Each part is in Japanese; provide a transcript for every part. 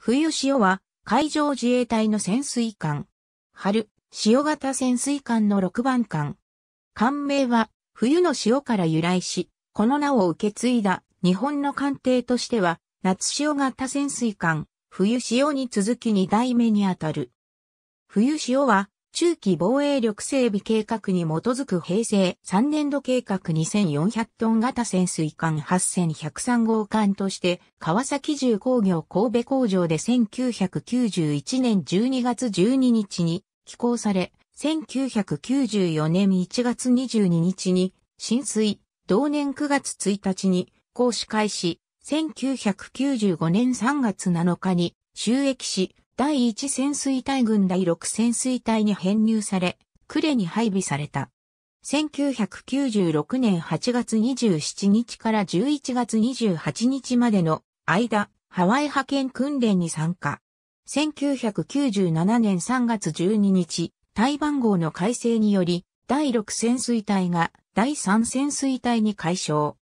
冬潮は海上自衛隊の潜水艦。春、潮型潜水艦の6番艦。艦名は冬の潮から由来し、この名を受け継いだ日本の艦艇としては、夏潮型潜水艦、冬潮に続き2代目にあたる。冬潮は中期防衛力整備計画に基づく平成3年度計画2400トン型潜水艦8103号艦として、川崎重工業神戸工場で1991年12月12日に寄港され、1994年1月22日に浸水、同年9月1日に行使開始、1995年3月7日に収益し、第1潜水隊軍第6潜水隊に編入され、呉に配備された。1996年8月27日から11月28日までの間、ハワイ派遣訓練に参加。1997年3月12日、台番号の改正により、第6潜水隊が第3潜水隊に改称。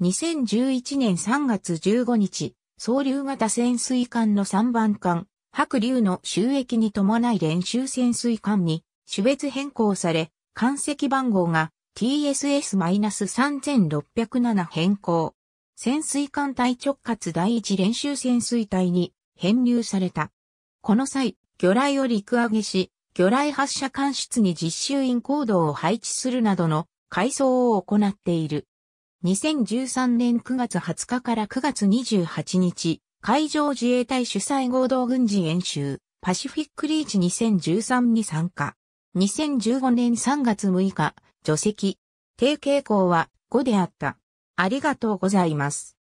2011年3月15日、総流型潜水艦の3番艦、白龍の収益に伴い練習潜水艦に種別変更され、艦籍番号が TSS-3607 変更。潜水艦隊直轄第一練習潜水隊に編入された。この際、魚雷を陸揚げし、魚雷発射艦室に実習員行動を配置するなどの改装を行っている。2013年9月20日から9月28日、海上自衛隊主催合同軍事演習、パシフィックリーチ2013に参加。2015年3月6日、除籍。定傾向は5であった。ありがとうございます。